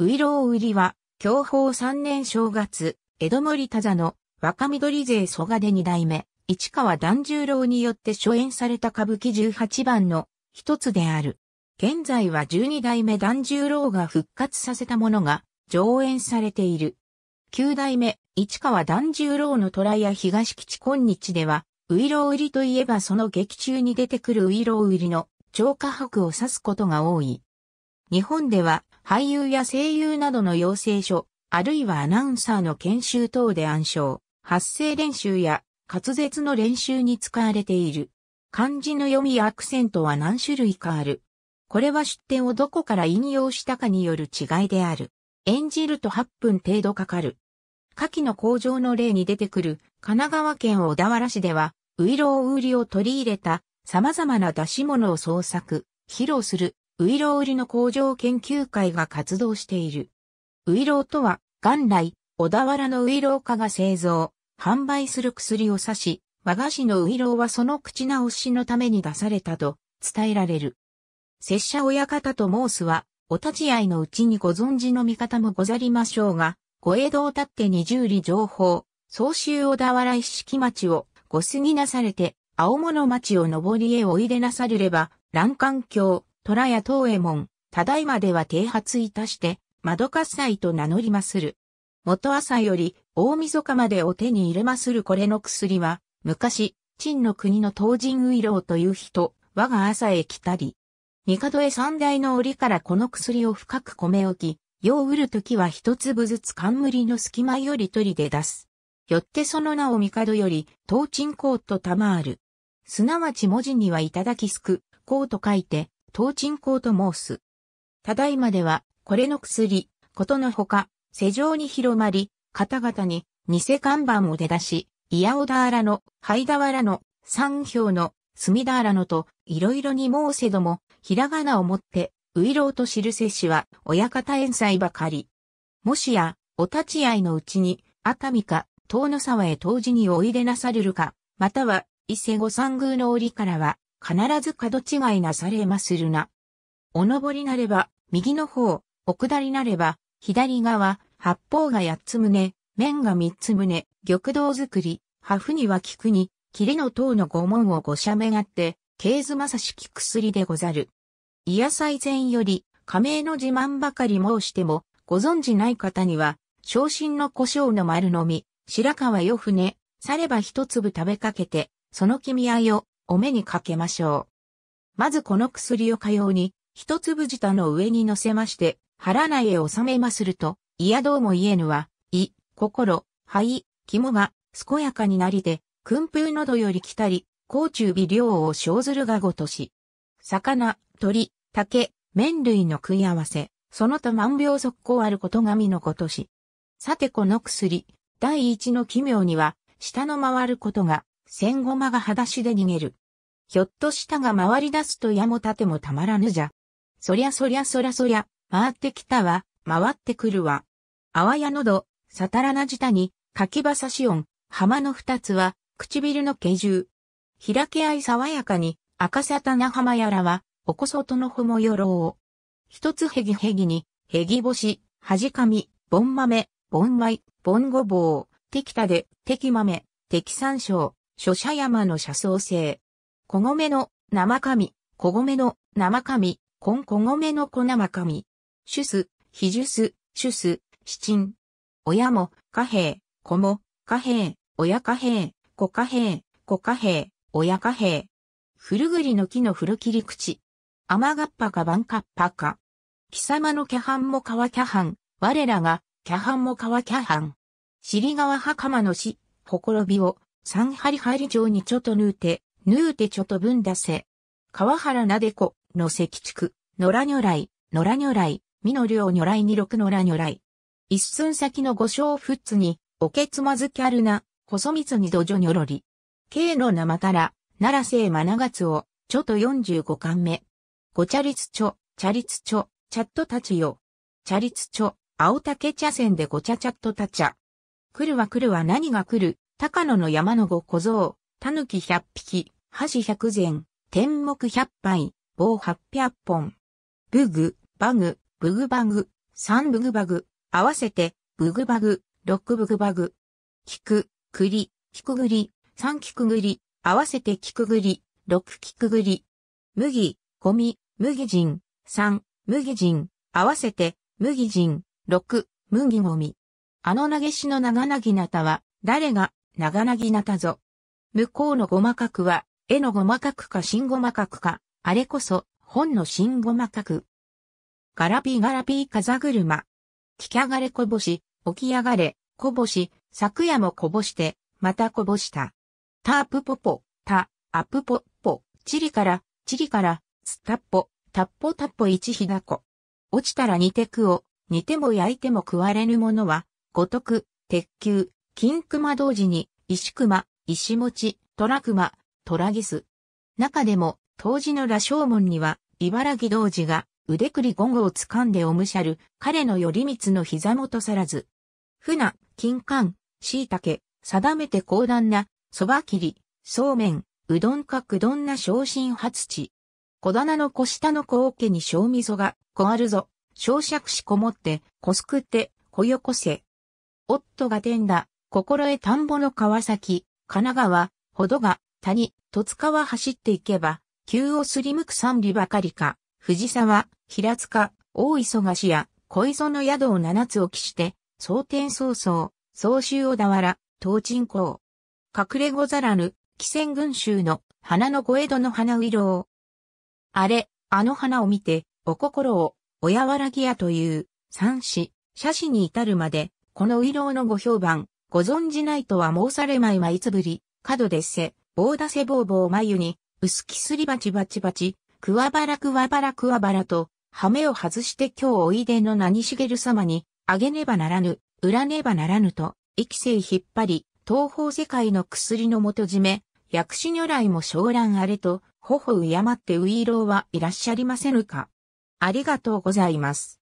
ウイロウ売りは、享保三年正月、江戸森田座の若緑勢蘇我で二代目、市川團十郎によって初演された歌舞伎十八番の一つである。現在は十二代目團十郎が復活させたものが上演されている。九代目、市川團十郎の虎や東吉今日では、ウイロウ売りといえばその劇中に出てくるウイロウ売りの超過白を指すことが多い。日本では俳優や声優などの養成所、あるいはアナウンサーの研修等で暗唱、発声練習や滑舌の練習に使われている。漢字の読みやアクセントは何種類かある。これは出典をどこから引用したかによる違いである。演じると8分程度かかる。下記の工場の例に出てくる神奈川県小田原市では、ウイロウウりを取り入れた様々な出し物を創作、披露するウイロウリの工場研究会が活動している。ウイロウとは、元来、小田原のウイロウ家が製造、販売する薬を指し、和菓子のウイロウはその口直しのために出されたと伝えられる。拙者親方と申すは、お立ち会いのうちにご存知の見方もござりましょうが、ご江戸を立って二十里情報、総集小田原一式町をご過ぎなされて、青物町を登りへおいでなされれば、欄環境、虎や東右衛門、ただいまでは停発いたして、窓喝采と名乗りまする。元朝より大晦日までお手に入れまするこれの薬は、昔、陳の国の東人ウイロウという人、我が朝へ来たり。帝へ三大の折からこの薬を深く米置き、用うるときは一粒ずつ冠の隙間より取りで出す。よってその名を帝より、東鎮公と賜ある。すなわち文字にはいただきすく、公と書いて、東鎮行と申す。ただいまでは、これの薬、ことのほか、世上に広まり、方々に、偽看板を出だし、イヤオダーラの、ハイダワラの、三票の、スミダーラのと、いろいろに申せども、ひらがなをもって、ういろうと知るせしは、親方遠祭ばかり。もしや、お立ち会いのうちに、熱海か、遠野沢へ当時においでなされるか、または、伊勢御三宮の折からは、必ず角違いなされまするな。お登りなれば、右の方、お下りなれば、左側、八方が八つ胸、面が三つ胸、玉堂作り、破風には菊に、霧の塔の御門をごしゃめがって、経図まさしき薬でござる。いや最前より、仮名の自慢ばかり申しても、ご存じない方には、昇進の胡椒の丸のみ、白川よ船、されば一粒食べかけて、その君あよ、お目にかけましょう。まずこの薬をかように、一粒舌の上に乗せまして、腹内へ収めますると、いやどうも言えぬは、胃、心、肺、肝が、健やかになりで、訓風などより来たり、甲中微量を生ずるがごとし。魚、鳥、竹、麺類の食い合わせ、その他万病速攻あること神のごとし。さてこの薬、第一の奇妙には、下の回ることが、戦後間が裸足で逃げる。ひょっとしたが回り出すと矢も盾もたまらぬじゃ。そりゃそりゃそりゃそりゃ、回ってきたわ、回ってくるわ。あわや喉、さたらなじたに、かきばさし音、浜の二つは、唇の毛獣。開け合い爽やかに、赤さたな浜やらは、おこそとのふもよろう。一つへぎへぎに、へぎぼし、はじかみ、ぼんまめ、ぼんまい、ぼんごぼう、てきたで、てきまめ、てきさんしょう。諸社山の車窓性。小米の生紙、小米の生紙、根小米の小生紙。主ス、非樹ス、主ス、七鎮。親も、貨幣、子も、貨幣、親貨幣、子貨幣、子貨幣、親貨幣。古栗の木の古切り口。甘がっぱか晩かっぱか。貴様のキャハンも川キャハン。我らが、キャハンも川キャハン。尻川袴の死、ほころびを、三ハリハリ町にちょとぬうて、ぬうてちょとぶんだせ。川原なでこの石ょ野良如来、野良如来、みの量如来に六野良如来。一寸先の五章仏つに、おけつまずきあるな、細密にどじょにょろり。いのなまたら、奈良生まながつを、ちょと四十五巻目。ごちゃりつちょ、ちゃりつちょ、チャットたちよ。ちゃりつちょ、青竹茶線でごちゃちゃっとたちゃ。来るは来るは何が来る、高野の山の五小僧、狸百匹、箸百膳、天目百杯、棒八百本。ブグ、バグ、ブグバグ、三ブグバグ、合わせて、ブグバグ、六ブグバグ。菊、栗、菊栗、三菊栗、合わせて菊栗、六菊栗。麦、ゴミ、麦人、三、麦人、合わせて、麦人、六、麦ゴミ。あの投げしの長なぎなたは、誰が長なぎなたぞ。向こうのごまくは、絵のごまくか新ごまくか、あれこそ、本の新ごまく。ガラピーガラピー風車。聞きあがれこぼし、起き上がれ、こぼし、昨夜もこぼして、またこぼした。タープポポ、タ、アップポッポ、チリから、チリから、ツタッポ、タッポタッポ一ひだこ。落ちたら煮てくを、煮ても焼いても食われぬものは、ごとく、鉄球、金熊同時に、石熊、石餅、虎熊、虎ギス。中でも、当時の羅生門には、茨城同時が、腕くり五号を掴んでおむしゃる、彼の頼光の膝元さらず。船、金柑、椎茸、定めて高段な、蕎麦切り、そうめん、うどんかくどんな昇進発地。小棚の小下の小桶に小味噌が、小あるぞ、小尺しこもって、こすくって、こよこせ。夫が天だ、心得田んぼの川崎、神奈川、ほどが、谷、戸塚は走っていけば、急をすりむく三里ばかりか、藤沢、平塚、大忙しや、小磯の宿を七つ置きして、蒼天早々、総州小田原、東鎮港。隠れござらぬ、紀仙群衆の、花の小江戸の花ういろう。あれ、あの花を見て、お心を、おやわらぎやという、三子、写真に至るまで、このういろうのご評判、ご存じないとは申されまいまいつぶり、角でせ、棒出せぼうぼう眉に、薄きすりバチバチバチ、くわばらくわばらくわばらと、羽目を外して今日おいでの何しげる様に、あげねばならぬ、売らねばならぬと、生せい引っ張り、東方世界の薬の元締め、薬師如来も昇卵あれと、頬敬ってういろうはいらっしゃりませぬか。ありがとうございます。